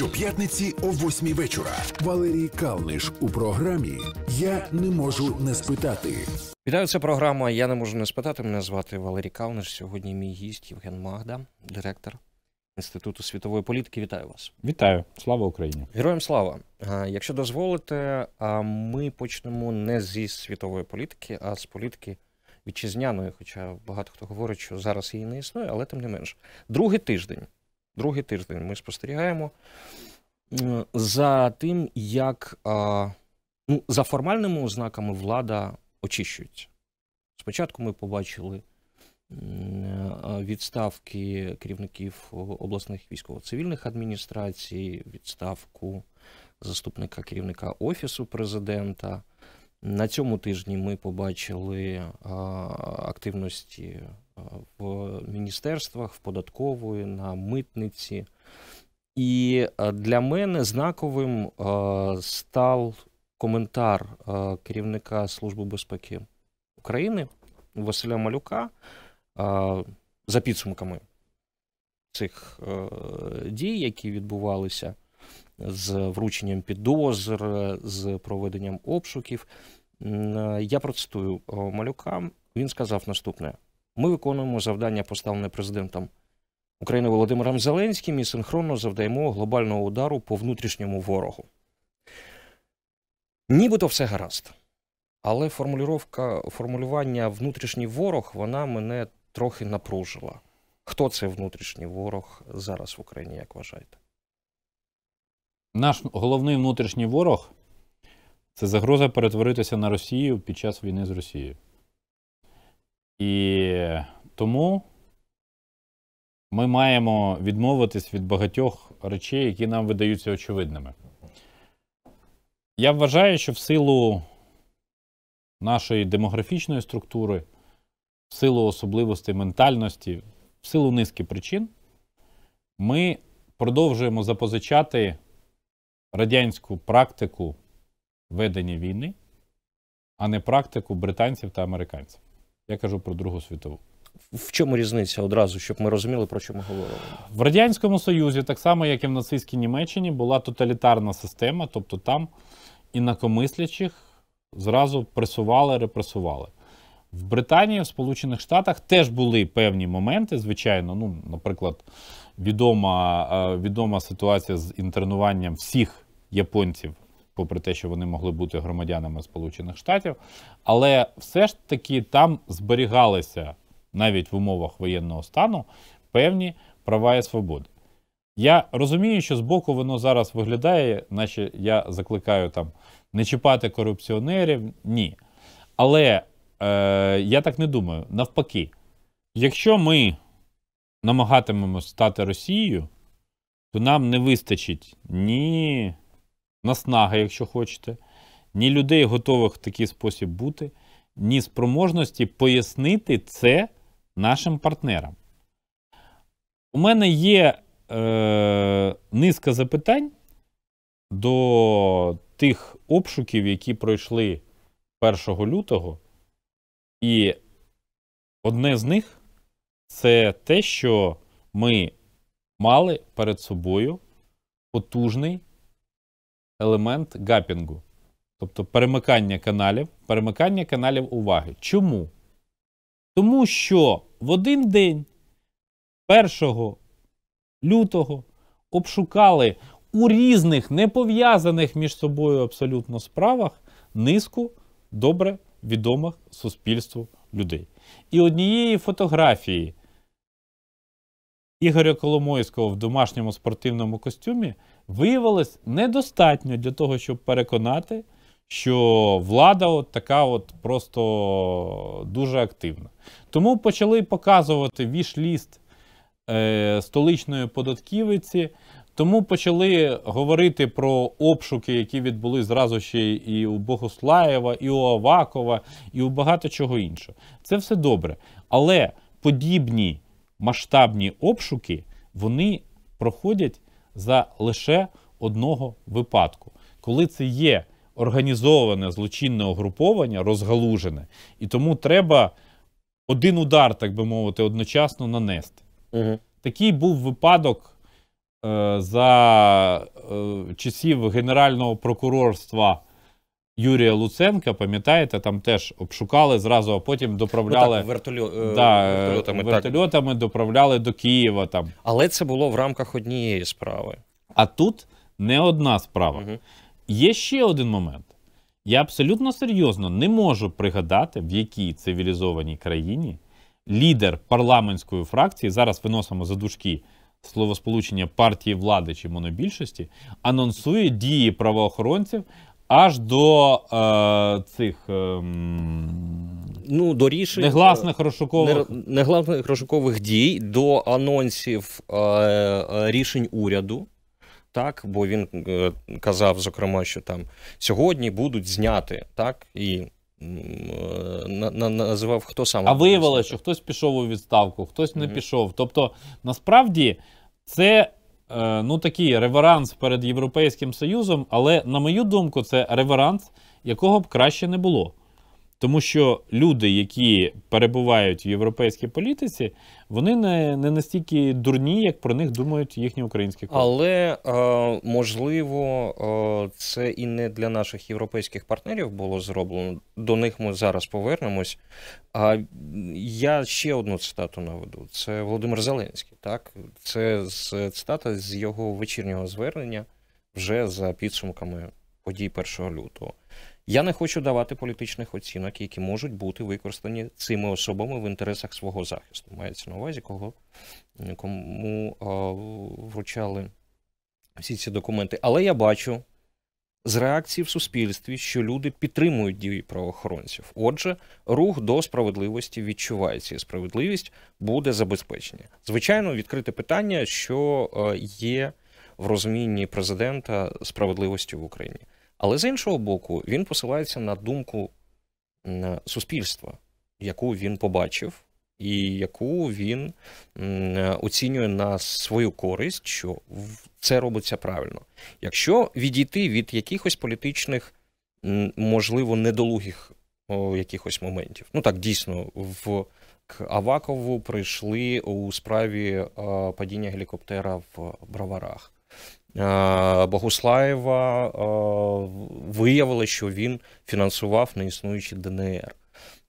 Щоп'ятниці о восьмій вечора. Валерій Калниш у програмі Я не можу не спитати. Вітаю, це програма. Я не можу не спитати. Мене звати Валерій Калниш. Сьогодні мій гість Євген Магда, директор інституту світової політики. Вітаю вас! Вітаю, слава Україні! Героям слава! Якщо дозволите, ми почнемо не зі світової політики, а з політики. Вітчизняної, хоча багато хто говорить, що зараз її не існує, але тим не менш, другий тиждень другий тиждень ми спостерігаємо за тим, як ну, за формальними ознаками влада очищується. Спочатку ми побачили відставки керівників обласних військово-цивільних адміністрацій, відставку заступника керівника Офісу президента. На цьому тижні ми побачили активності в міністерствах, в податкової, на митниці. І е, для мене знаковим е, став коментар е, керівника Служби безпеки України Василя Малюка за підсумками цих дій, які відбувалися з врученням підозр, з проведенням обшуків. Я процитую малюка. Він сказав наступне. Ми виконуємо завдання, поставлене президентом України Володимиром Зеленським, і синхронно завдаємо глобального удару по внутрішньому ворогу. Нібито все гаразд. Але формулювання внутрішній ворог вона мене трохи напружила. Хто це внутрішній ворог зараз в Україні, як вважаєте? Наш головний внутрішній ворог це загроза перетворитися на Росію під час війни з Росією. І тому ми маємо відмовитись від багатьох речей, які нам видаються очевидними. Я вважаю, що в силу нашої демографічної структури, в силу особливостей ментальності, в силу низки причин, ми продовжуємо запозичати радянську практику ведення війни, а не практику британців та американців. Я кажу про Другу світову. В чому різниця одразу, щоб ми розуміли, про що ми говоримо? В Радянському Союзі, так само, як і в нацистській Німеччині, була тоталітарна система, тобто там інакомислячих зразу пресували, репресували. В Британії, в Сполучених Штатах теж були певні моменти, звичайно, ну, наприклад, відома, е, відома ситуація з інтернуванням всіх японців попри те, що вони могли бути громадянами Сполучених Штатів, але все ж таки там зберігалися навіть в умовах воєнного стану певні права і свободи. Я розумію, що з боку воно зараз виглядає, наче я закликаю там не чіпати корупціонерів, ні. Але е, я так не думаю. Навпаки, якщо ми намагатимемось стати Росією, то нам не вистачить ні Наснага, якщо хочете, ні людей, готових в такий спосіб бути, ні спроможності пояснити це нашим партнерам. У мене є е, низка запитань до тих обшуків, які пройшли 1 лютого, і одне з них це те, що ми мали перед собою потужний елемент гапінгу, тобто перемикання каналів, перемикання каналів уваги. Чому? Тому що в один день 1 лютого обшукали у різних не пов'язаних між собою абсолютно справах низку добре відомих суспільству людей. І однієї фотографії Ігоря Коломойського в домашньому спортивному костюмі виявилось недостатньо для того, щоб переконати, що влада от така от просто дуже активна. Тому почали показувати віш-ліст е, столичної податківиці. Тому почали говорити про обшуки, які відбули зразу ще і у Богуслаєва, і у Авакова, і у багато чого іншого. Це все добре. Але подібні масштабні обшуки вони проходять за лише одного випадку, коли це є організоване злочинне угруповання, розгалужене, і тому треба один удар, так би мовити, одночасно нанести. Угу. Такий був випадок е, за е, часів Генерального прокурорства Юрія Луценка, пам'ятаєте, там теж обшукали зразу, а потім доправляли ну, так, вертольо... Е, да, вертольотами, вертольотами так. доправляли до Києва. Там. Але це було в рамках однієї справи. А тут не одна справа. Угу. Є ще один момент. Я абсолютно серйозно не можу пригадати, в якій цивілізованій країні лідер парламентської фракції зараз виносимо за дужки словосполучення партії влади чи монобільшості, анонсує дії правоохоронців аж до е, цих е, ну, до рішень негласних е, розшукових негласних розшукових дій, до анонсів е, е рішень уряду. Так, бо він е, казав, зокрема, що там сьогодні будуть зняти так і. На, на, називав хто сам. А виявилося, що хтось пішов у відставку, хтось не mm -hmm. пішов. Тобто, насправді, це Е, ну такий реверанс перед Європейським Союзом, але, на мою думку, це реверанс, якого б краще не було. Тому що люди, які перебувають в європейській політиці, вони не не настільки дурні, як про них думають їхні українські колеги. Але е, можливо, е, це і не для наших європейських партнерів було зроблено. До них ми зараз повернемось. А я ще одну цитату наведу: це Володимир Зеленський. Так, це з цитата з його вечірнього звернення вже за підсумками подій 1 лютого. Я не хочу давати політичних оцінок, які можуть бути використані цими особами в інтересах свого захисту. Мається на увазі, кого кому а, вручали всі ці документи. Але я бачу з реакції в суспільстві, що люди підтримують дії правоохоронців. Отже, рух до справедливості відчувається, і справедливість буде забезпечена. Звичайно, відкрите питання, що е, є в розумінні президента справедливості в Україні. Але з іншого боку, він посилається на думку суспільства, яку він побачив, і яку він оцінює на свою користь, що це робиться правильно. Якщо відійти від якихось політичних, можливо, недолугих якихось моментів, ну так дійсно в. К Авакову прийшли у справі падіння гелікоптера в Броварах. Е, Богуслаєва е, виявили, що він фінансував неіснуючі ДНР.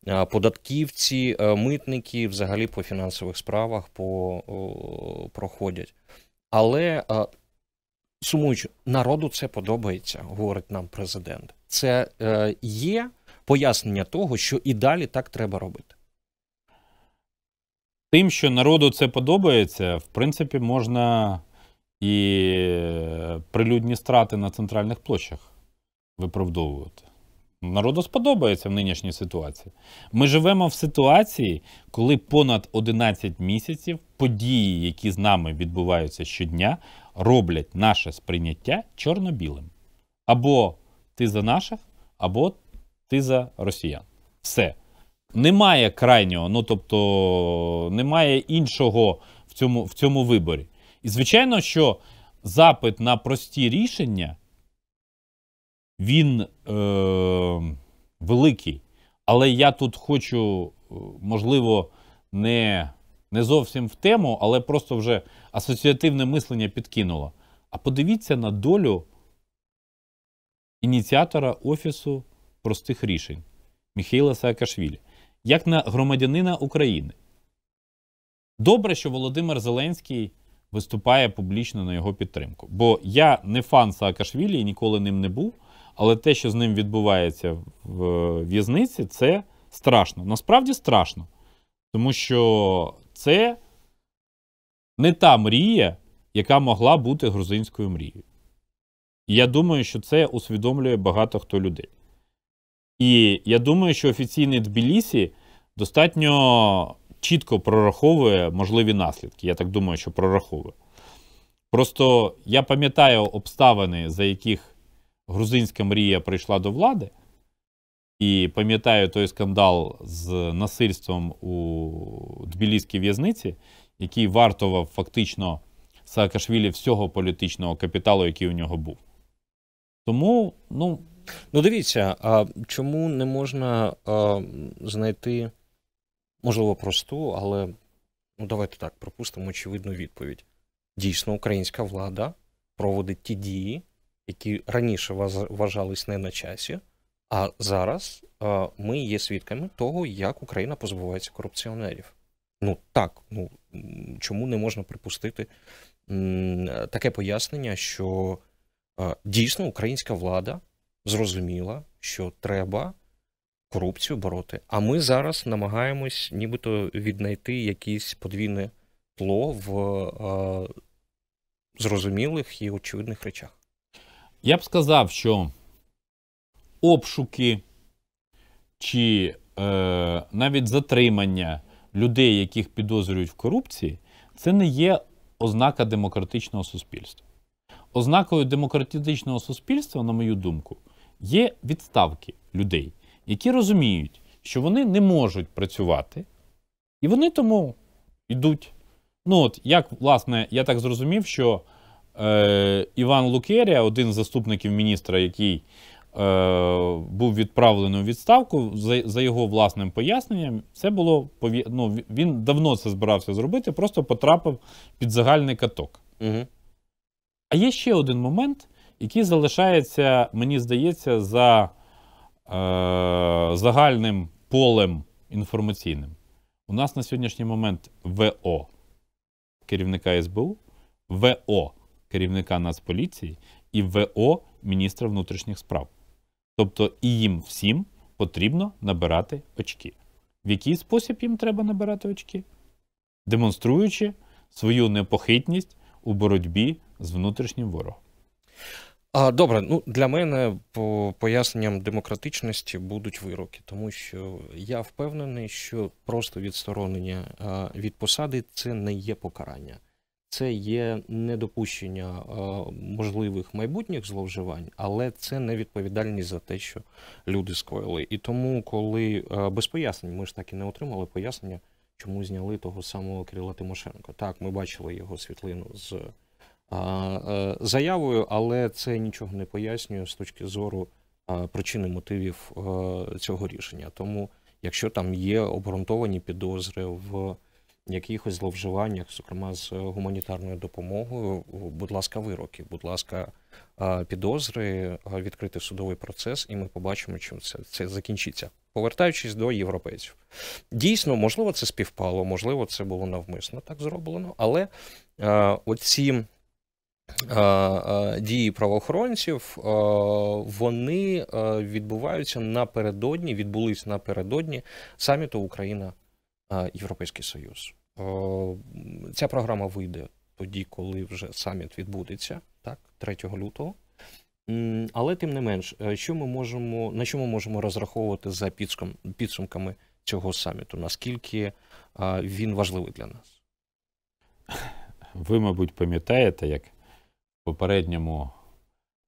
Е, податківці, митники взагалі по фінансових справах по, проходять. Але сумуючи, народу це подобається, говорить нам президент. Це є пояснення того, що і далі так треба робити. Тим, що народу це подобається, в принципі, можна і е, прилюдні страти на центральних площах виправдовувати. Народу сподобається в нинішній ситуації. Ми живемо в ситуації, коли понад 11 місяців події, які з нами відбуваються щодня, роблять наше сприйняття чорно-білим. Або ти за наших, або ти за росіян. Все. Немає крайнього, ну тобто немає іншого в цьому, в цьому виборі. І звичайно, що запит на прості рішення, він е, великий. Але я тут хочу, е, можливо, не, не зовсім в тему, але просто вже асоціативне мислення підкинуло. А подивіться на долю ініціатора Офісу простих рішень Міхайла Саакашвілі, як на громадянина України. Добре, що Володимир Зеленський виступає публічно на його підтримку. Бо я не фан Саакашвілі і ніколи ним не був. Але те, що з ним відбувається в в'язниці, це страшно. Насправді страшно. Тому що це не та мрія, яка могла бути грузинською мрією. І я думаю, що це усвідомлює багато хто людей. І я думаю, що офіційний Тбілісі достатньо чітко прораховує можливі наслідки. Я так думаю, що прораховує. Просто я пам'ятаю обставини, за яких грузинська мрія прийшла до влади, і пам'ятаю той скандал з насильством у Тбіліській в'язниці, який вартував фактично Саакашвілі всього політичного капіталу, який у нього був. Тому, ну. Ну, дивіться, а чому не можна а, знайти можливо, просту, але ну давайте так пропустимо очевидну відповідь. Дійсно, українська влада проводить ті дії, які раніше вважались не на часі, а зараз а, ми є свідками того, як Україна позбувається корупціонерів. Ну так, ну чому не можна припустити м, таке пояснення, що а, дійсно українська влада зрозуміла, що треба корупцію бороти. А ми зараз намагаємось нібито віднайти якесь подвійне тло в е, зрозумілих і очевидних речах. Я б сказав, що обшуки чи е, навіть затримання людей, яких підозрюють в корупції, це не є ознака демократичного суспільства. Ознакою демократичного суспільства, на мою думку, є відставки людей які розуміють, що вони не можуть працювати, і вони тому йдуть. Ну от як власне, я так зрозумів, що е, Іван Лукерія, один з заступників міністра, який е, був відправлений у відставку, за, за його власним поясненням, це було ну, він давно це збирався зробити, просто потрапив під загальний каток. Угу. А є ще один момент, який залишається, мені здається, за Е, загальним полем інформаційним. У нас на сьогоднішній момент ВО керівника СБУ, ВО керівника Нацполіції і ВО міністра внутрішніх справ. Тобто і їм всім потрібно набирати очки. В який спосіб їм треба набирати очки? Демонструючи свою непохитність у боротьбі з внутрішнім ворогом. А добре, ну для мене по поясненням демократичності будуть вироки, тому що я впевнений, що просто відсторонення від посади це не є покарання, це є недопущення можливих майбутніх зловживань, але це не відповідальність за те, що люди скоїли. І тому, коли без пояснень, ми ж так і не отримали пояснення, чому зняли того самого Кирила Тимошенко. Так, ми бачили його світлину з. Е, заявою, але це нічого не пояснює з точки зору причини мотивів е, цього рішення. Тому, якщо там є обґрунтовані підозри в якихось зловживаннях, зокрема з гуманітарною допомогою, будь ласка, вироки, будь ласка, підозри, відкрити судовий процес, і ми побачимо, чим це, це закінчиться. Повертаючись до європейців, дійсно, можливо, це співпало, можливо, це було навмисно так зроблено, але е, оці Дії правоохоронців вони відбуваються напередодні, відбулись напередодні саміту Україна Європейський Союз. Ця програма вийде тоді, коли вже саміт відбудеться, так, 3 лютого. Але тим не менш, е, що ми можемо на що ми можемо розраховувати за підсумком, підсумками цього саміту? Наскільки він важливий для нас? Ви, мабуть, пам'ятаєте, як попередньому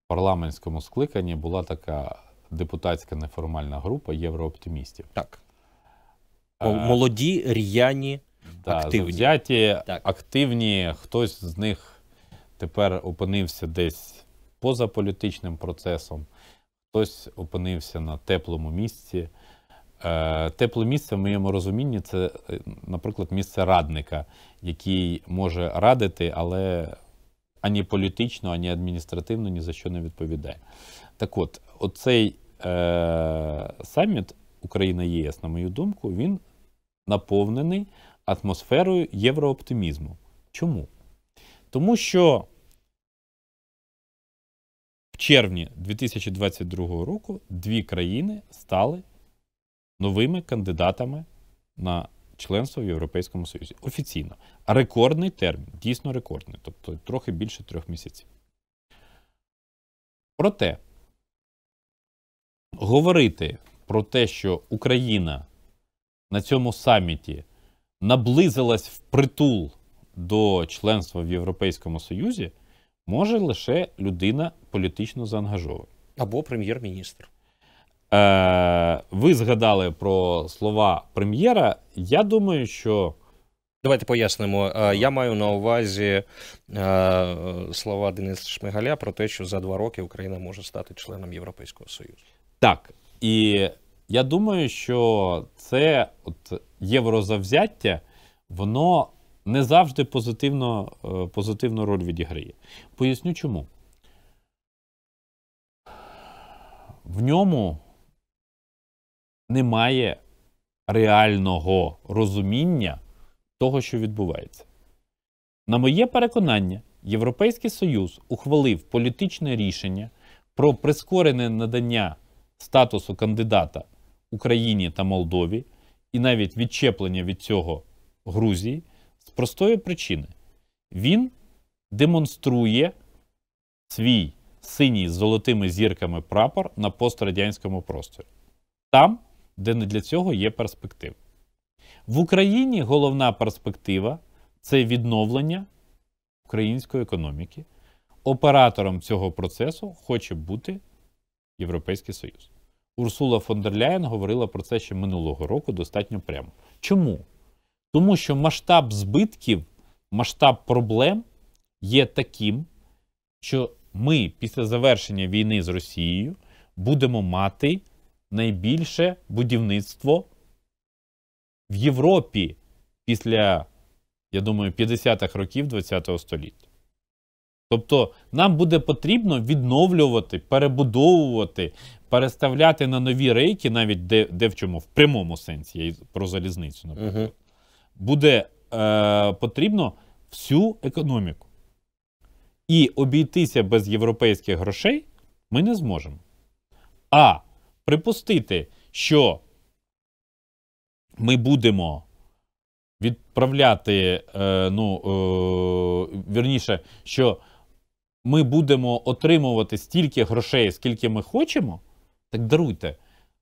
парламентському скликанні була така депутатська неформальна група єврооптимістів. Так. Е, молоді, р'яні, да, активні. Завзяті, так. активні. Хтось з них тепер опинився десь поза політичним процесом, хтось опинився на теплому місці. Е, тепле місце в моєму розумінні це, е, наприклад, місце радника, який може радити, але ані політично, ані адміністративно ні за що не відповідає. Так от, оцей е, саміт Україна ЄС, на мою думку, він наповнений атмосферою єврооптимізму. Чому? Тому що в червні 2022 року дві країни стали новими кандидатами на членство в Європейському Союзі. Офіційно. Рекордний термін, дійсно рекордний, тобто трохи більше трьох місяців. Проте говорити про те, що Україна на цьому саміті наблизилась в притул до членства в Європейському Союзі, може лише людина політично заангажована. Або прем'єр-міністр. Е, Ви згадали про слова прем'єра. Я думаю, що. Давайте пояснимо. Е, я маю на увазі е, слова Дениса Шмигаля про те, що за два роки Україна може стати членом Європейського Союзу. Так. І я думаю, що це от єврозавзяття, воно не завжди позитивно, е, позитивну роль відіграє. Поясню чому. В ньому немає реального розуміння того, що відбувається. На моє переконання, Європейський Союз ухвалив політичне рішення про прискорене надання статусу кандидата Україні та Молдові і навіть відчеплення від цього Грузії з простої причини. Він демонструє свій синій з золотими зірками прапор на пострадянському просторі. Там де не для цього є перспектив. В Україні головна перспектива це відновлення української економіки. Оператором цього процесу хоче бути Європейський Союз. Урсула фон дер Ляєн говорила про це ще минулого року достатньо прямо. Чому? Тому що масштаб збитків, масштаб проблем є таким, що ми після завершення війни з Росією будемо мати найбільше будівництво в Європі після, я думаю, 50-х років ХХ століття. Тобто нам буде потрібно відновлювати, перебудовувати, переставляти на нові рейки, навіть де де в чому, в прямому сенсі, я про залізницю, наприклад, uh буде е, потрібно всю економіку. І обійтися без європейських грошей ми не зможемо. А припустити, що ми будемо відправляти, е, ну, е, вірніше, що ми будемо отримувати стільки грошей, скільки ми хочемо, так даруйте.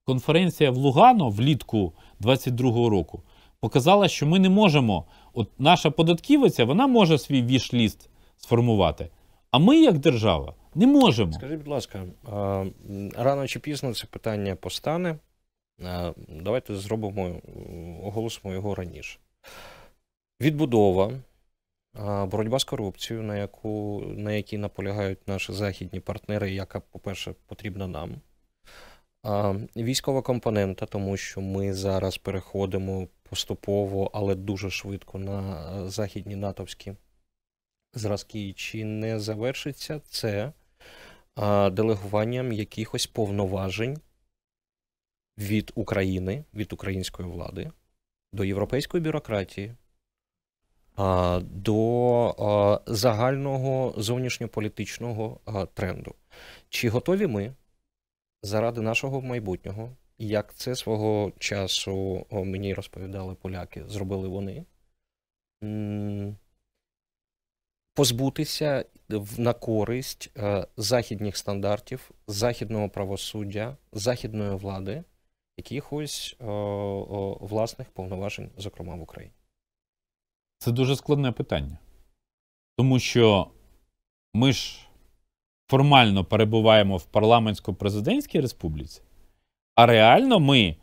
Конференція в Лугано влітку 22-го року показала, що ми не можемо. От наша податківиця вона може свій віш-ліст сформувати. А ми, як держава, не можемо. Скажіть, будь ласка, рано чи пізно це питання постане. Давайте зробимо, оголосимо його раніше. Відбудова, боротьба з корупцією, на яку, на якій наполягають наші західні партнери, яка, по-перше, потрібна нам. Військова компонента, тому що ми зараз переходимо поступово, але дуже швидко на західні натовські зразки. Чи не завершиться це делегуванням якихось повноважень від України, від української влади до європейської бюрократії, до загального зовнішньополітичного тренду. Чи готові ми заради нашого майбутнього? Як це свого часу мені розповідали поляки, зробили вони? позбутися на користь е, західних стандартів, західного правосуддя, західної влади, якихось е, власних повноважень, зокрема в Україні. Це дуже складне питання, тому що ми ж формально перебуваємо в парламентсько-президентській республіці, а реально ми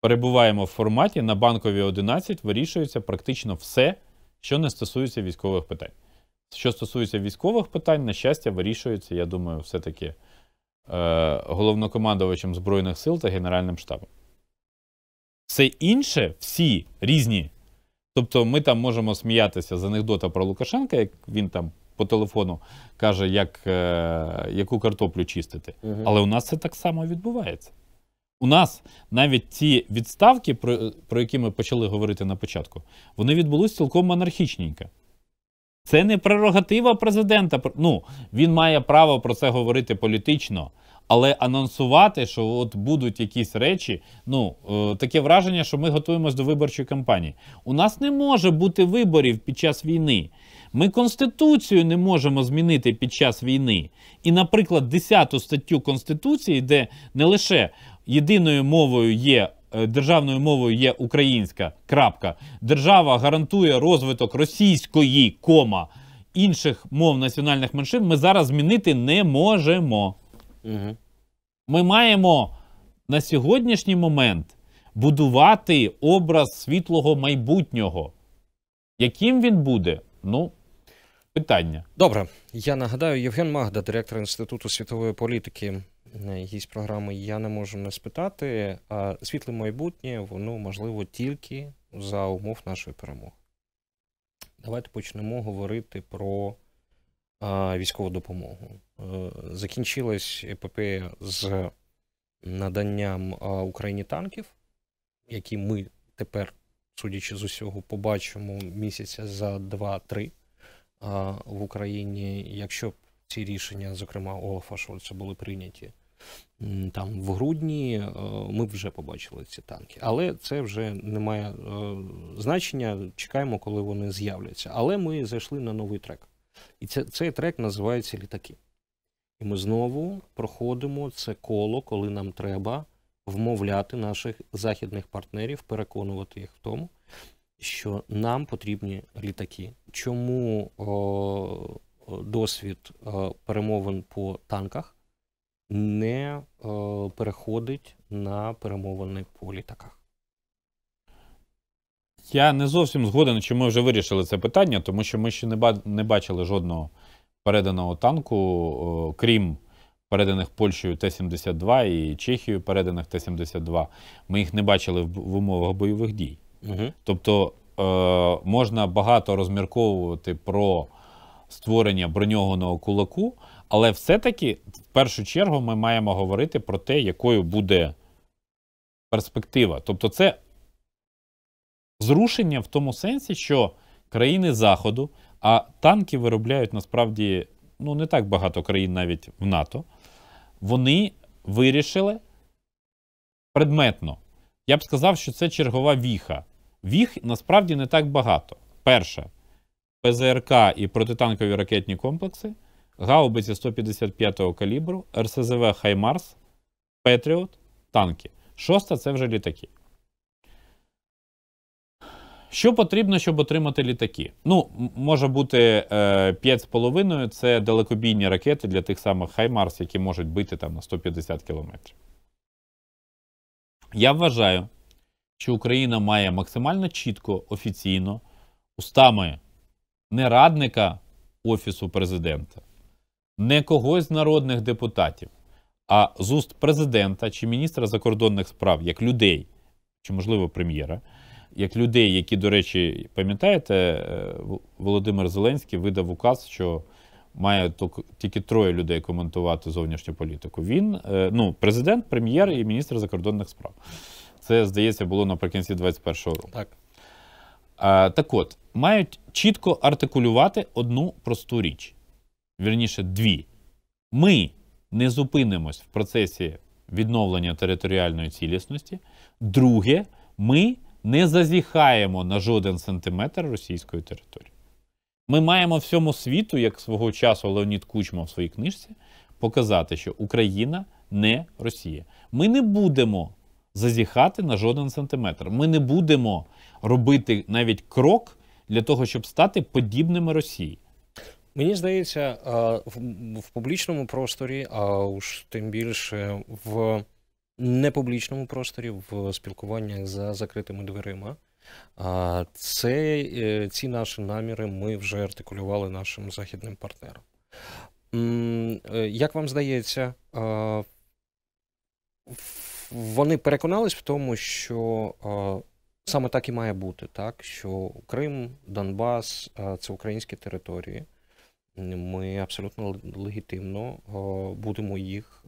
перебуваємо в форматі на банковій 11 вирішується практично все, що не стосується військових питань. Що стосується військових питань, на щастя, вирішується, я думаю, все-таки е, головнокомандувачем Збройних сил та Генеральним штабом. Все інше, всі різні. Тобто, ми там можемо сміятися з анекдота про Лукашенка, як він там по телефону каже, як, е, яку картоплю чистити. Угу. Але у нас це так само відбувається. У нас навіть ці відставки, про, про які ми почали говорити на початку, вони відбулись цілком анархічненько. Це не прерогатива президента. Ну, Він має право про це говорити політично, але анонсувати, що от будуть якісь речі, ну е, таке враження, що ми готуємось до виборчої кампанії. У нас не може бути виборів під час війни. Ми Конституцію не можемо змінити під час війни. І, наприклад, 10 статтю Конституції, де не лише єдиною мовою є Е, державною мовою є українська крапка. Держава гарантує розвиток російської кома інших мов національних меншин. Ми зараз змінити не можемо. Угу. Ми маємо на сьогоднішній момент будувати образ світлого майбутнього. Яким він буде? Ну. Питання добре, я нагадаю Євген Магда, директор інституту світової політики якісь програми, я не можу не спитати. А світле майбутнє, воно можливо тільки за умов нашої перемоги. Давайте почнемо говорити про а, військову допомогу. Е, закінчилась епопея з наданням Україні танків, які ми тепер, судячи з усього, побачимо місяця за 2-3 в Україні. Якщо б ці рішення, зокрема Олафа Шольца, були прийняті там в грудні, е, ми вже побачили ці танки. Але це вже не має е, значення. Чекаємо, коли вони з'являться. Але ми зайшли на новий трек. І це, цей трек називається літаки. І ми знову проходимо це коло, коли нам треба вмовляти наших західних партнерів, переконувати їх в тому, що нам потрібні літаки. Чому о, досвід е, перемовин по танках не е, переходить на перемовини по літаках. Я не зовсім згоден, чи ми вже вирішили це питання, тому що ми ще не бачили жодного переданого танку, е, крім. Переданих Польщею Т-72 і Чехією переданих Т-72, ми їх не бачили в умовах бойових дій. Угу. Тобто е, можна багато розмірковувати про створення броньованого кулаку, але все-таки в першу чергу ми маємо говорити про те, якою буде перспектива. Тобто, це зрушення в тому сенсі, що країни Заходу, а танки виробляють насправді ну не так багато країн навіть в НАТО, вони вирішили предметно. Я б сказав, що це чергова віха. Віх насправді не так багато. Перше, ПЗРК і протитанкові ракетні комплекси, гаубиці 155-го калібру, РСЗВ Хаймарс, Петріот, танки. Шоста це вже літаки. Що потрібно, щоб отримати літаки? Ну, може бути 5,5 е, це далекобійні ракети для тих самих Хаймарс, які можуть бити там на 150 км. Я вважаю, що Україна має максимально чітко, офіційно, устами не радника Офісу президента, не когось з народних депутатів, а з уст президента чи міністра закордонних справ як людей, чи, можливо, прем'єра, як людей, які, до речі, пам'ятаєте, е, Володимир Зеленський видав указ, що. Має тільки троє людей коментувати зовнішню політику. Він, е, ну, президент, прем'єр і міністр закордонних справ. Це здається було наприкінці 2021 року. Так. Е, так от, мають чітко артикулювати одну просту річ. Вірніше, дві. Ми не зупинимось в процесі відновлення територіальної цілісності. Друге, ми не зазіхаємо на жоден сантиметр російської території. Ми маємо всьому світу, як свого часу Леонід Кучма в своїй книжці, показати, що Україна не Росія. Ми не будемо зазіхати на жоден сантиметр. Ми не будемо робити навіть крок для того, щоб стати подібними Росії. Мені здається, в публічному просторі, а уж тим більше в непублічному просторі, в спілкуваннях за закритими дверима. Це е, ці наші наміри ми вже артикулювали нашим західним партнерам. Е, як вам здається, в вони переконались в тому, що е, саме так і має бути, так що Крим, Донбас е, це українські території. Ми абсолютно легітимно е, будемо їх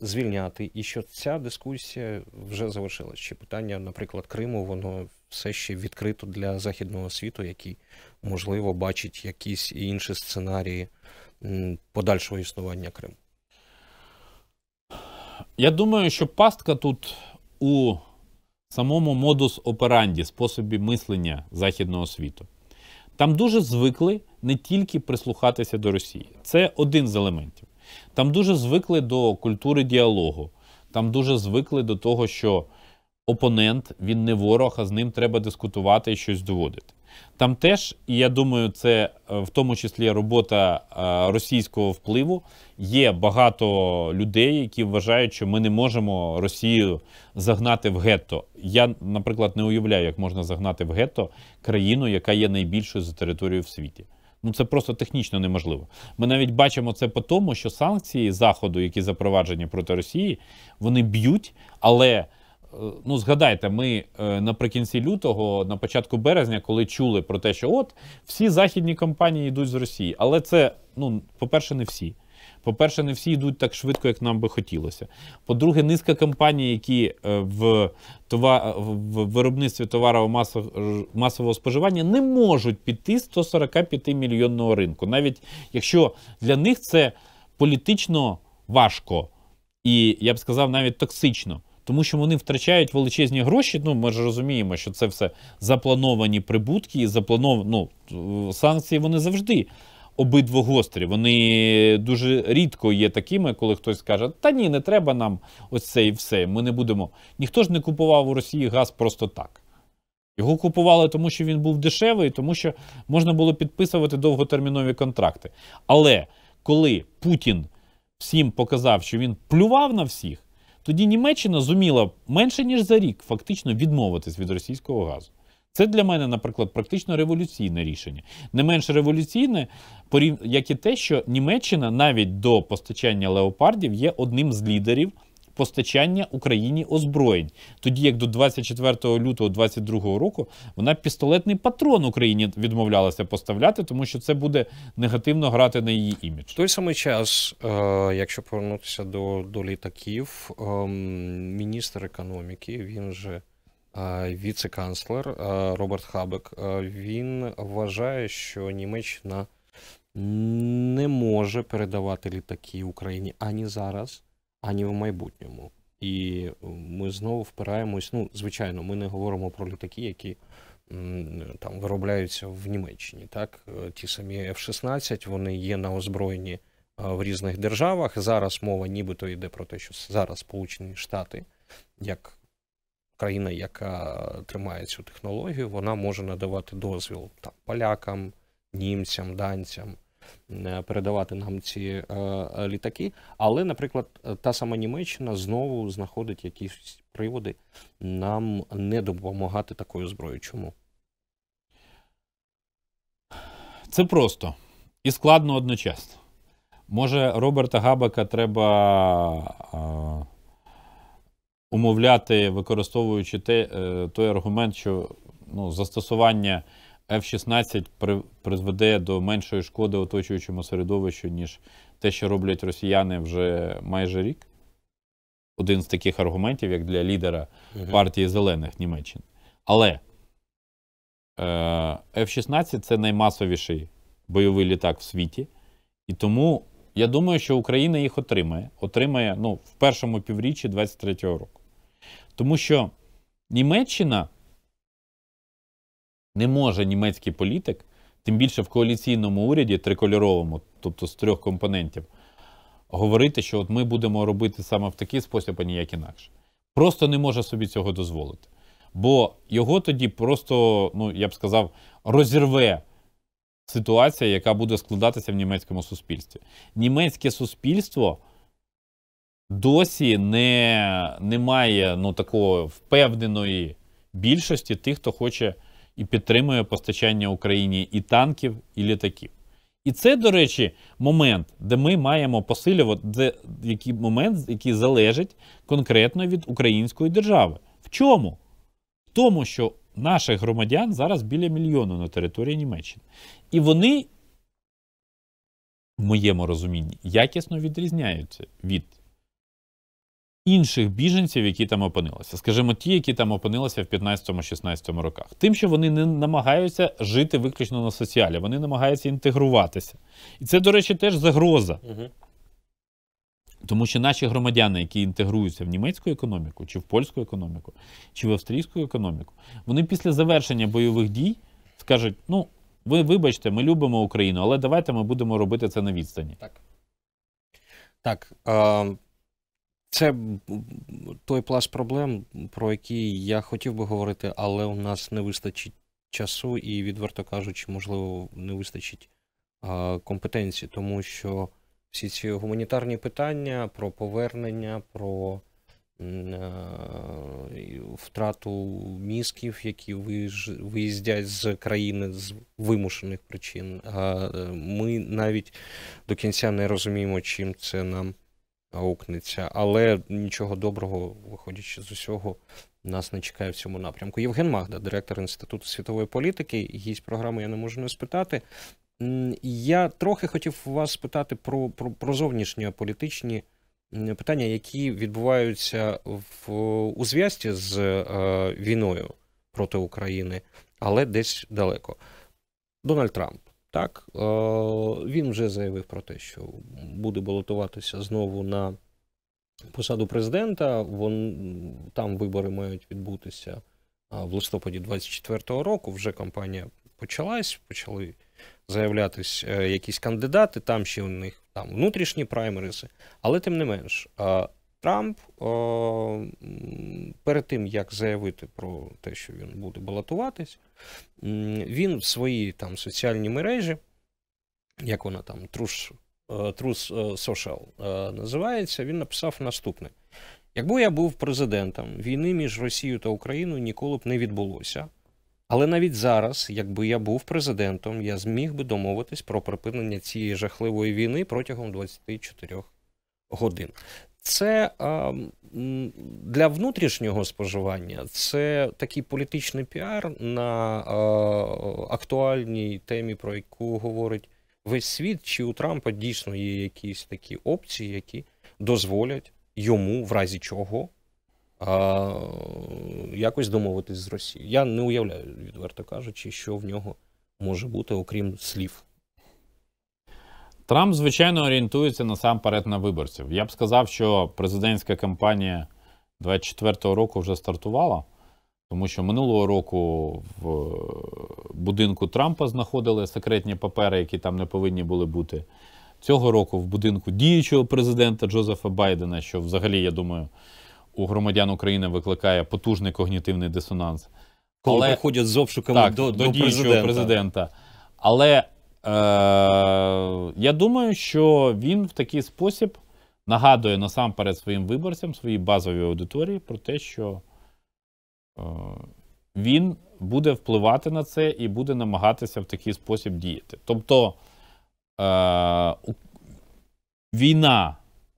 звільняти. І що ця дискусія вже завершилась. Чи питання, наприклад, Криму, воно все ще відкрито для західного світу, який, можливо, бачить якісь інші сценарії подальшого існування Криму. Я думаю, що пастка тут у самому модус операнді, способі мислення західного світу. Там дуже звикли не тільки прислухатися до Росії. Це один з елементів. Там дуже звикли до культури діалогу, там дуже звикли до того, що опонент він не ворог, а з ним треба дискутувати і щось доводити. Там теж, і я думаю, це е, в тому числі робота е, російського впливу. Є багато людей, які вважають, що ми не можемо Росію загнати в гетто. Я, наприклад, не уявляю, як можна загнати в гетто країну, яка є найбільшою за територією в світі. Ну, це просто технічно неможливо. Ми навіть бачимо це по тому, що санкції Заходу, які запроваджені проти Росії, вони б'ють, але ну згадайте, ми е, наприкінці лютого, на початку березня, коли чули про те, що от всі західні компанії йдуть з Росії, але це ну по-перше, не всі. По-перше, не всі йдуть так швидко, як нам би хотілося. По-друге, низка компаній, які е, в товар... в виробництві товару масового споживання не можуть піти 145 мільйонного ринку, навіть якщо для них це політично важко, і я б сказав, навіть токсично тому що вони втрачають величезні гроші. Ну, ми ж розуміємо, що це все заплановані прибутки і заплановані ну, санкції вони завжди. Обидва гострі, вони дуже рідко є такими, коли хтось каже, та ні, не треба нам ось це і все. Ми не будемо. Ніхто ж не купував у Росії газ просто так. Його купували, тому що він був дешевий, тому що можна було підписувати довготермінові контракти. Але коли Путін всім показав, що він плював на всіх, тоді Німеччина зуміла менше ніж за рік фактично відмовитись від російського газу. Це для мене, наприклад, практично революційне рішення. Не менш революційне, як і те, що Німеччина навіть до постачання леопардів є одним з лідерів постачання Україні озброєнь, тоді як до 24 лютого 2022 року вона пістолетний патрон Україні відмовлялася поставляти, тому що це буде негативно грати на її імідж. В Той самий час, е, якщо повернутися до до літаків, ем, міністр економіки він же. Е, віце-канцлер е, Роберт Хабек він вважає, що Німеччина не може передавати літаки Україні ані зараз, ані в майбутньому. І ми знову впираємось. Ну, звичайно, ми не говоримо про літаки, які там виробляються в Німеччині. Так, ті самі F-16, вони є на озброєнні е, в різних державах. Зараз мова нібито йде про те, що зараз Сполучені Штати, як країна, яка тримає цю технологію, вона може надавати дозвіл там полякам, німцям, данцям. Е, передавати нам ці е, літаки. Але, наприклад, та сама Німеччина знову знаходить якісь приводи нам не допомагати такою зброєю. Чому? Це просто і складно одночасно. Може, Роберта Габака треба. Е, умовляти, використовуючи те, той аргумент, що ну, застосування F-16 призведе до меншої шкоди оточуючому середовищу, ніж те, що роблять росіяни вже майже рік. Один з таких аргументів, як для лідера партії зелених Німеччини. Але е, F-16 це наймасовіший бойовий літак в світі. І тому я думаю, що Україна їх отримає. Отримає ну, в першому півріччі 2023 року. Тому що Німеччина не може німецький політик, тим більше в коаліційному уряді, трикольоровому, тобто з трьох компонентів, говорити, що от ми будемо робити саме в такий спосіб, а ніяк інакше. Просто не може собі цього дозволити. Бо його тоді просто, ну я б сказав, розірве ситуація, яка буде складатися в німецькому суспільстві. Німецьке суспільство досі не, не має ну, такого впевненої більшості тих, хто хоче і підтримує постачання Україні і танків, і літаків. І це, до речі, момент, де ми маємо посилювати, де, який момент, який залежить конкретно від української держави. В чому? В тому, що наших громадян зараз біля мільйону на території Німеччини. І вони, в моєму розумінні, якісно відрізняються від інших біженців, які там опинилися, скажімо, ті, які там опинилися в 15-16 роках, тим, що вони не намагаються жити виключно на соціалі, вони намагаються інтегруватися. І це, до речі, теж загроза. Тому що наші громадяни, які інтегруються в німецьку економіку, чи в польську економіку, чи в австрійську економіку, вони після завершення бойових дій скажуть: ну, ви вибачте, ми любимо Україну, але давайте ми будемо робити це на відстані. Так. Так. Е це той пласт проблем, про які я хотів би говорити, але у нас не вистачить часу, і, відверто кажучи, можливо, не вистачить а, компетенції, тому що всі ці гуманітарні питання про повернення, про а, втрату мізків, які виїздять з країни з вимушених причин, а, е, ми навіть до кінця не розуміємо, чим це нам аукнеться, але нічого доброго, виходячи з усього, нас не чекає в цьому напрямку. Євген Магда, директор інституту світової політики, гість програми я не можу не спитати. Я трохи хотів вас спитати про, про, про зовнішні політичні. Питання, які відбуваються в у зв'язці з е, війною проти України, але десь далеко. Дональд Трамп так, е, він вже заявив про те, що буде балотуватися знову на посаду президента. Вон там вибори мають відбутися е, в листопаді 24-го року. Вже кампанія почалась, почали заявлятись е, якісь кандидати. Там ще у них там внутрішні праймериси. Але тим не менш, Трамп перед тим як заявити про те, що він буде балотуватись. Він в своїй там соціальні мережі, як вона там, Трус Трус е, е, Social е, називається, він написав наступне: якби я був президентом, війни між Росією та Україною ніколи б не відбулося. Але навіть зараз, якби я був президентом, я зміг би домовитись про припинення цієї жахливої війни протягом 24 годин. Це для внутрішнього споживання це такий політичний піар на актуальній темі, про яку говорить весь світ, чи у Трампа дійсно є якісь такі опції, які дозволять йому, в разі чого, якось домовитись з Росією. Я не уявляю, відверто кажучи, що в нього може бути, окрім слів. Трамп, звичайно, орієнтується насамперед на виборців. Я б сказав, що президентська кампанія 24-го року вже стартувала, тому що минулого року в е, будинку Трампа знаходили секретні папери, які там не повинні були бути. Цього року в будинку діючого президента Джозефа Байдена, що взагалі, я думаю, у громадян України викликає потужний когнітивний дисонанс. Коли приходять з обшуками до до, до діючого президента. президента. Але Е, я думаю, що він в такий спосіб нагадує насамперед своїм виборцям, своїй базовій аудиторії про те, що е, він буде впливати на це і буде намагатися в такий спосіб діяти. Тобто е, війна,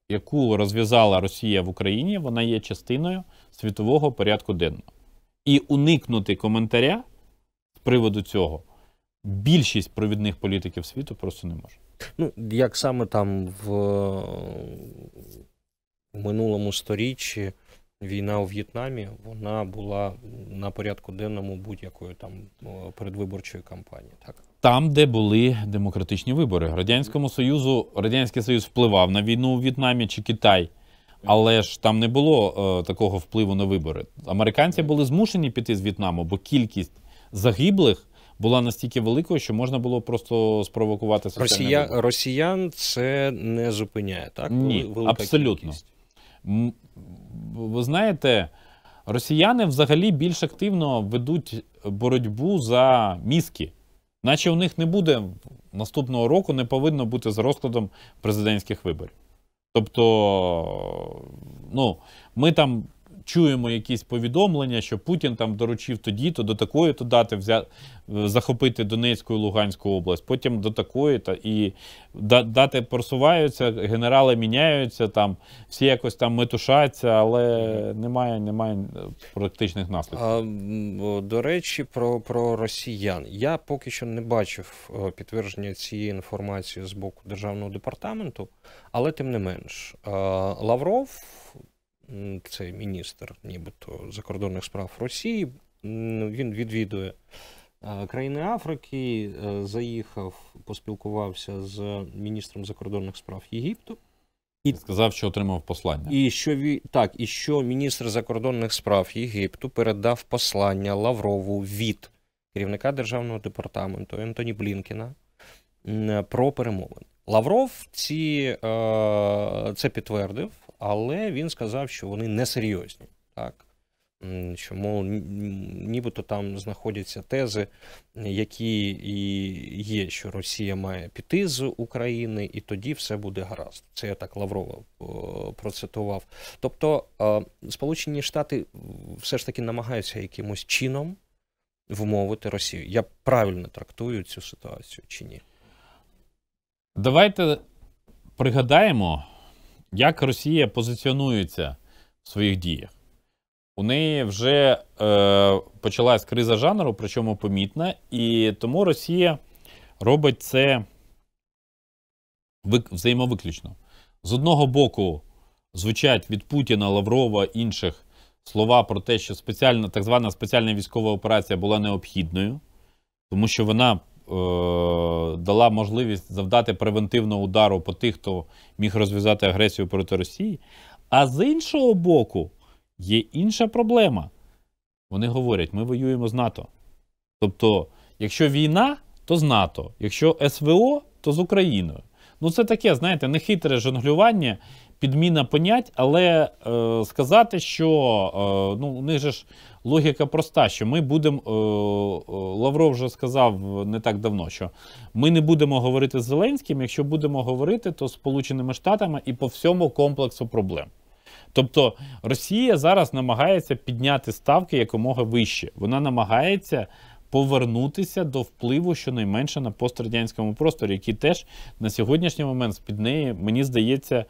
яку розв'язала Росія в Україні, вона є частиною світового порядку денного. І уникнути коментаря з приводу цього більшість провідних політиків світу просто не може. Ну, як саме там в, е, в минулому сторіччі війна у В'єтнамі вона була на порядку денному будь-якої там е, передвиборчої кампанії, так? Там, де були демократичні вибори, радянському союзу радянський союз впливав на війну у В'єтнамі чи Китай, але ж там не було е, такого впливу на вибори. Американці були змушені піти з В'єтнаму, бо кількість загиблих була настільки великою, що можна було просто спровокувати Росія, росіян. Це не зупиняє так. Ні, Велика Абсолютно ви знаєте, росіяни взагалі більш активно ведуть боротьбу за мізки, наче у них не буде наступного року, не повинно бути з розкладом президентських виборів. Тобто, ну ми там чуємо якісь повідомлення, що Путін там доручив тоді, то до такої то дати взя... захопити Донецьку і Луганську область, потім до такої та і дати просуваються, генерали міняються, там всі якось там метушаться, але немає немає е, практичних наслідків. До речі, про, про росіян. Я поки що не бачив е, підтвердження цієї інформації з боку державного департаменту, але тим не менш, Лавров це міністр, нібито закордонних справ Росії. Він відвідує е, країни Африки, е, заїхав, поспілкувався з міністром закордонних справ Єгипту. І сказав, що отримав послання. І що ві... так, і що міністр закордонних справ Єгипту передав послання Лаврову від керівника державного департаменту Ентоні Блінкіна про перемовини. Лавров ці, е, це підтвердив, але він сказав, що вони несерйозні. Так? Що, мол, нібито там знаходяться тези, які і є, що Росія має піти з України, і тоді все буде гаразд. Це я так Лаврова е, процитував. Тобто е, Сполучені Штати все ж таки намагаються якимось чином вмовити Росію. Я правильно трактую цю ситуацію чи ні? Давайте пригадаємо, як Росія позиціонується в своїх діях. У неї вже е, почалась криза жанру, причому помітна, і тому Росія робить це взаємовиключно. З одного боку, звучать від Путіна, Лаврова інших слова про те, що спеціальна так звана спеціальна військова операція була необхідною, тому що вона Е, дала можливість завдати превентивного удару по тих, хто міг розв'язати агресію проти Росії. А з іншого боку, є інша проблема. Вони говорять, ми воюємо з НАТО. Тобто, якщо війна, то з НАТО, якщо СВО, то з Україною. Ну, це таке, знаєте, нехитре жонглювання, підміна понять, але е, сказати, що е, ну, у них же ж логіка проста, що ми будемо е, е, Лавров вже сказав не так давно, що ми не будемо говорити з Зеленським. Якщо будемо говорити, то з Сполученими Штатами і по всьому комплексу проблем. Тобто Росія зараз намагається підняти ставки якомога вище. Вона намагається повернутися до впливу щонайменше на пострадянському просторі, який теж на сьогоднішній момент з під неї, мені здається,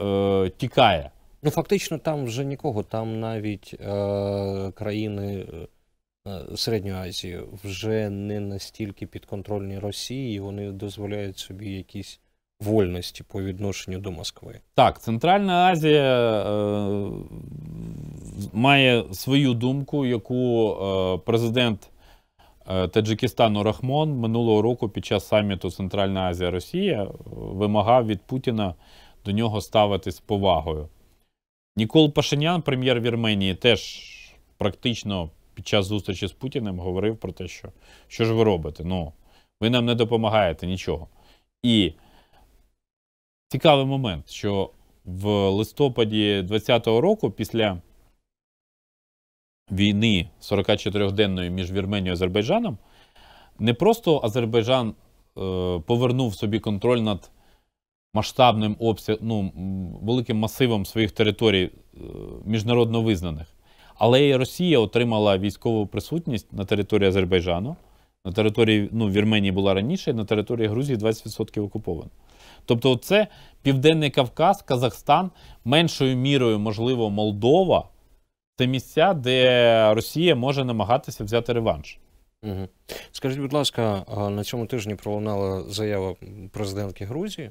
е, тікає. Ну фактично, там вже нікого, там навіть е, країни е, Середньої Азії вже не настільки підконтрольні Росії, і вони дозволяють собі якісь вольності по відношенню до Москви. Так, Центральна Азія е, має свою думку, яку е, президент. Е, Таджикистану Рахмон минулого року під час саміту Центральна Азія Росія е, вимагав від Путіна до нього ставитись з повагою. Нікол Пашинян, прем'єр Вірменії, теж практично під час зустрічі з Путіним говорив про те, що що ж ви робите? Ну, ви нам не допомагаєте нічого. І цікавий момент, що в листопаді 2020 року, після війни 44-денної між Вірменією і Азербайджаном, не просто Азербайджан е, повернув собі контроль над масштабним обсяг, ну, великим масивом своїх територій е, міжнародно визнаних. Але і Росія отримала військову присутність на території Азербайджану, на території ну, Вірменії була раніше, і на території Грузії 20% окуповано. Тобто, це Південний Кавказ, Казахстан, меншою мірою, можливо, Молдова. Це місця, де Росія може намагатися взяти реванш. Угу. Скажіть, будь ласка, на цьому тижні пролунала заява президентки Грузії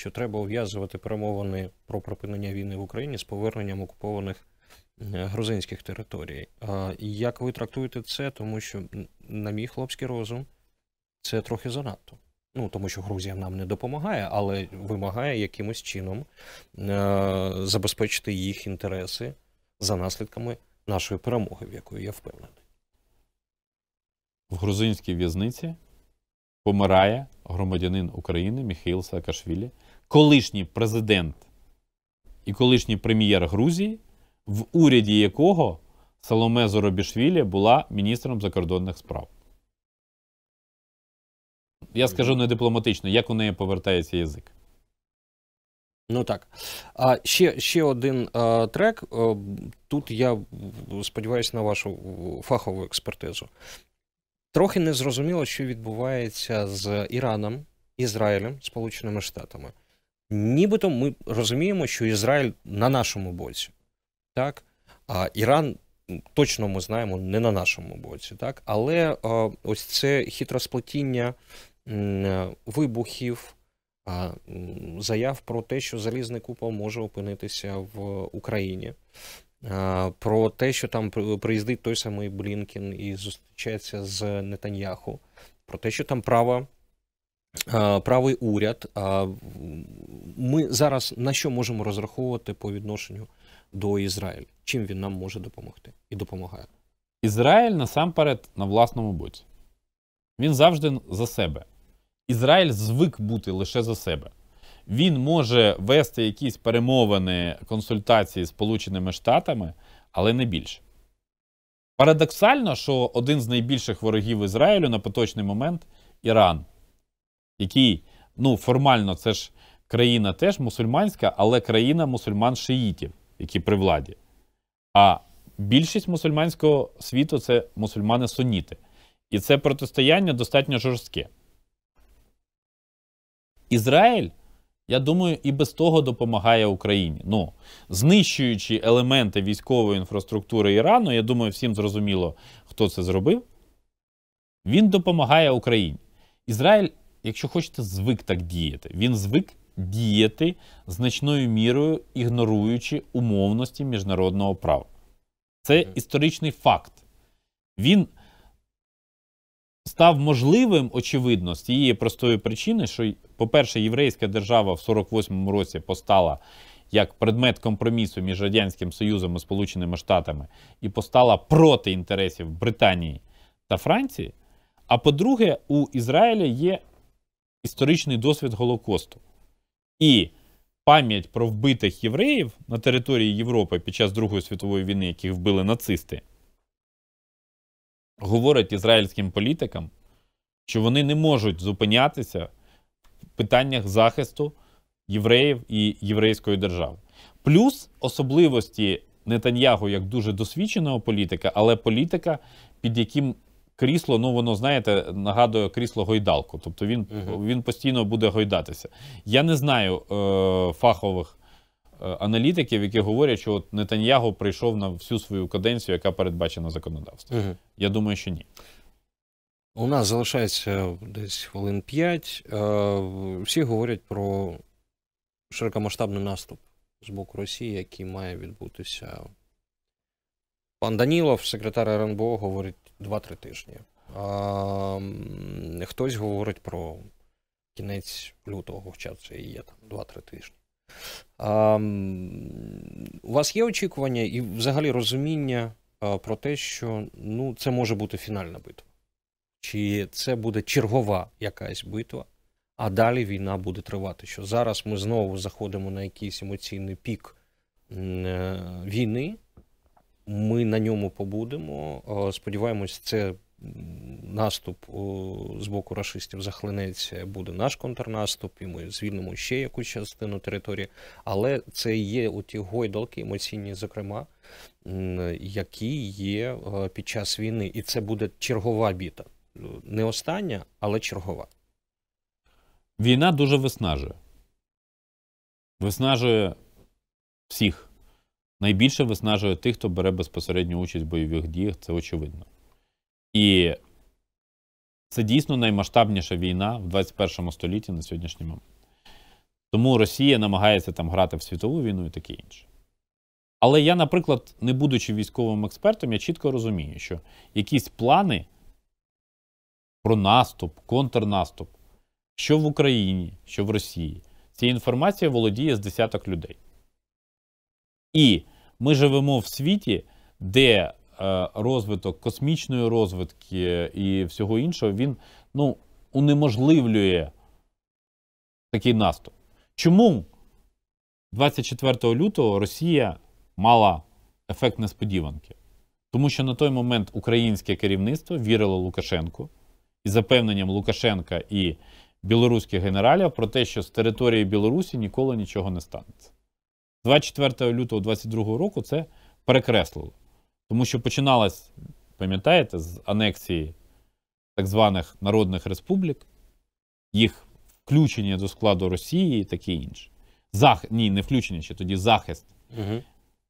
що треба ув'язувати перемовини про припинення війни в Україні з поверненням окупованих е, грузинських територій. Як ви трактуєте це, тому що, на мій хлопський розум, це трохи занадто. Ну, тому що Грузія нам не допомагає, але вимагає якимось чином е забезпечити їх інтереси за наслідками нашої перемоги, в якої я впевнений. В грузинській в'язниці помирає громадянин України Міхаїл Саакашвілі, колишній президент і колишній прем'єр Грузії, в уряді якого Соломе Зоробішвілі була міністром закордонних справ. Я скажу не дипломатично, як у неї повертається язик. Ну так. А ще ще один а, трек. Е, тут я сподіваюся на вашу фахову експертизу. Трохи незрозуміло, що відбувається з Іраном, Ізраїлем, Сполученими Штатами нібито ми розуміємо, що Ізраїль на нашому боці, так? А Іран точно ми знаємо не на нашому боці, так? Але а, ось це хитросплетіння вибухів, а, заяв про те, що залізний купол може опинитися в Україні. Про те, що там приїздить той самий Блінкін і зустрічається з Нетаньяху, про те, що там права правий уряд. Ми зараз на що можемо розраховувати по відношенню до Ізраїлю? Чим він нам може допомогти і допомагає? Ізраїль насамперед на власному боці. Він завжди за себе. Ізраїль звик бути лише за себе. Він може вести якісь перемовини консультації з Сполученими Штатами, але не більше. Парадоксально, що один з найбільших ворогів Ізраїлю на поточний момент Іран який ну формально це ж країна теж мусульманська, але країна мусульман шиїтів, які при владі. А більшість мусульманського світу це мусульмани-суніти. І це протистояння достатньо жорстке. Ізраїль, я думаю, і без того допомагає Україні. Ну, знищуючи елементи військової інфраструктури Ірану, я думаю, всім зрозуміло, хто це зробив. Він допомагає Україні. Ізраїль якщо хочете, звик так діяти. Він звик діяти значною мірою, ігноруючи умовності міжнародного права. Це історичний факт. Він став можливим, очевидно, з тієї простої причини, що, по-перше, єврейська держава в 48-му році постала. Як предмет компромісу між Радянським Союзом і Сполученими Штатами і постала проти інтересів Британії та Франції. А по-друге, у Ізраїля є історичний досвід Голокосту. І пам'ять про вбитих євреїв на території Європи під час Другої світової війни, яких вбили нацисти, говорить ізраїльським політикам, що вони не можуть зупинятися в питаннях захисту євреїв і єврейської держави. Плюс особливості Нетаньягу як дуже досвідченого політика, але політика, під яким крісло, ну воно знаєте, нагадує крісло гойдалку. Тобто він угу. він постійно буде гойдатися. Я не знаю е, фахових е, аналітиків, які говорять, що от Нетаньягу прийшов на всю свою каденцію, яка передбачена законодавством. Угу. Я думаю, що ні. У нас залишається десь хвилин 5. Е, всі говорять про широкомасштабний наступ з боку Росії, який має відбутися. Пан Данілов, секретар РНБО, говорить Два-три тижні. А, Хтось говорить про кінець лютого, хоча це і є там два-три тижні. А, У вас є очікування і взагалі розуміння про те, що ну, це може бути фінальна битва? Чи це буде чергова якась битва, а далі війна буде тривати? Що зараз ми знову заходимо на якийсь емоційний пік е, війни? Ми на ньому побудемо. Е, сподіваємось, це наступ з боку рашистів захлинеться, буде наш контрнаступ, і ми звільнимо ще якусь частину території. Але це є оті гойдалки емоційні, зокрема, які є е, під час війни, і це буде чергова біта. Не остання, але чергова. Війна дуже виснажує. Виснажує всіх найбільше виснажує тих, хто бере безпосередню участь в бойових діях, це очевидно. І це дійсно наймасштабніша війна в 21 столітті на сьогоднішній момент. Тому Росія намагається там грати в світову війну і таке інше. Але я, наприклад, не будучи військовим експертом, я чітко розумію, що якісь плани про наступ, контрнаступ, що в Україні, що в Росії, ця інформація володіє з десяток людей. І ми живемо в світі, де е, розвиток космічної розвитки і всього іншого, він ну, унеможливлює такий наступ. Чому 24 лютого Росія мала ефект несподіванки? Тому що на той момент українське керівництво вірило Лукашенку і запевненням Лукашенка і білоруських генералів про те, що з території Білорусі ніколи нічого не станеться. 24 лютого 2022 року це перекреслило. Тому що починалось, пам'ятаєте, з анексії так званих народних республік, їх включення до складу Росії і таке інше. Зах... Ні, не включення ще тоді захист. Угу.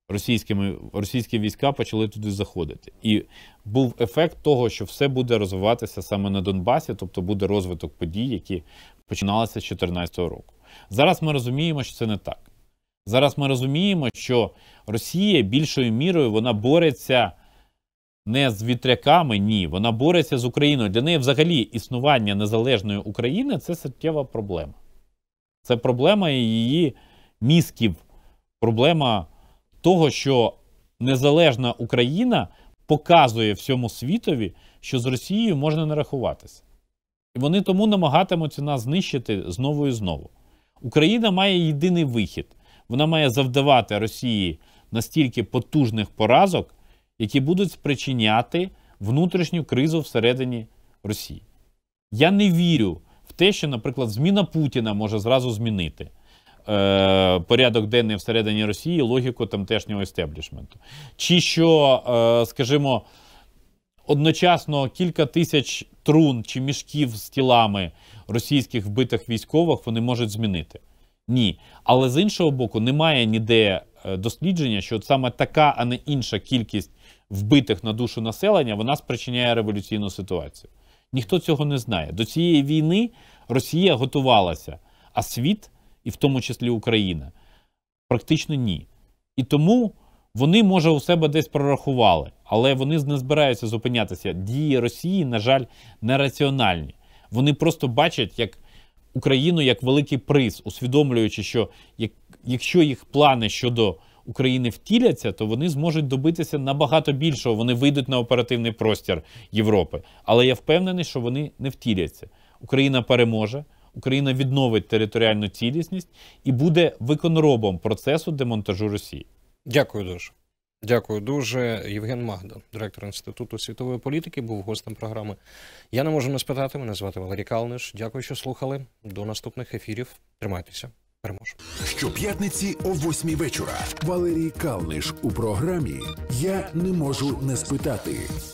Російськими російські війська почали туди заходити, і був ефект того, що все буде розвиватися саме на Донбасі, тобто буде розвиток подій, які починалися з 2014 року. Зараз ми розуміємо, що це не так. Зараз ми розуміємо, що Росія більшою мірою вона бореться не з вітряками, ні. Вона бореться з Україною. Для неї взагалі існування незалежної України це суттєва проблема. Це проблема її мізків, проблема того, що незалежна Україна показує всьому світові, що з Росією можна не рахуватися. І вони тому намагатимуться нас знищити знову і знову. Україна має єдиний вихід. Вона має завдавати Росії настільки потужних поразок, які будуть спричиняти внутрішню кризу всередині Росії. Я не вірю в те, що, наприклад, зміна Путіна може зразу змінити е, порядок денний всередині Росії, логіку тамтешнього естеблішменту. Чи що, е, скажімо, одночасно кілька тисяч трун чи мішків з тілами російських вбитих військових вони можуть змінити. Ні. Але з іншого боку, немає ніде е, дослідження, що саме така, а не інша кількість вбитих на душу населення вона спричиняє революційну ситуацію. Ніхто цього не знає. До цієї війни Росія готувалася, а світ, і в тому числі Україна, практично ні. І тому вони, може, у себе десь прорахували, але вони не збираються зупинятися. Дії Росії, на жаль, нераціональні. Вони просто бачать, як Україну як великий приз, усвідомлюючи, що як, якщо їх плани щодо України втіляться, то вони зможуть добитися набагато більшого. Вони вийдуть на оперативний простір Європи. Але я впевнений, що вони не втіляться. Україна переможе. Україна відновить територіальну цілісність і буде виконробом процесу демонтажу Росії. Дякую дуже. Дякую дуже. Євген Магда, директор інституту світової політики, був гостем програми. Я не можу не спитати. Мене звати Валерій Калниш. Дякую, що слухали. До наступних ефірів. Тримайтеся. Переможу. Щоп'ятниці о восьмій вечора. Валерій Калниш у програмі Я не можу не спитати.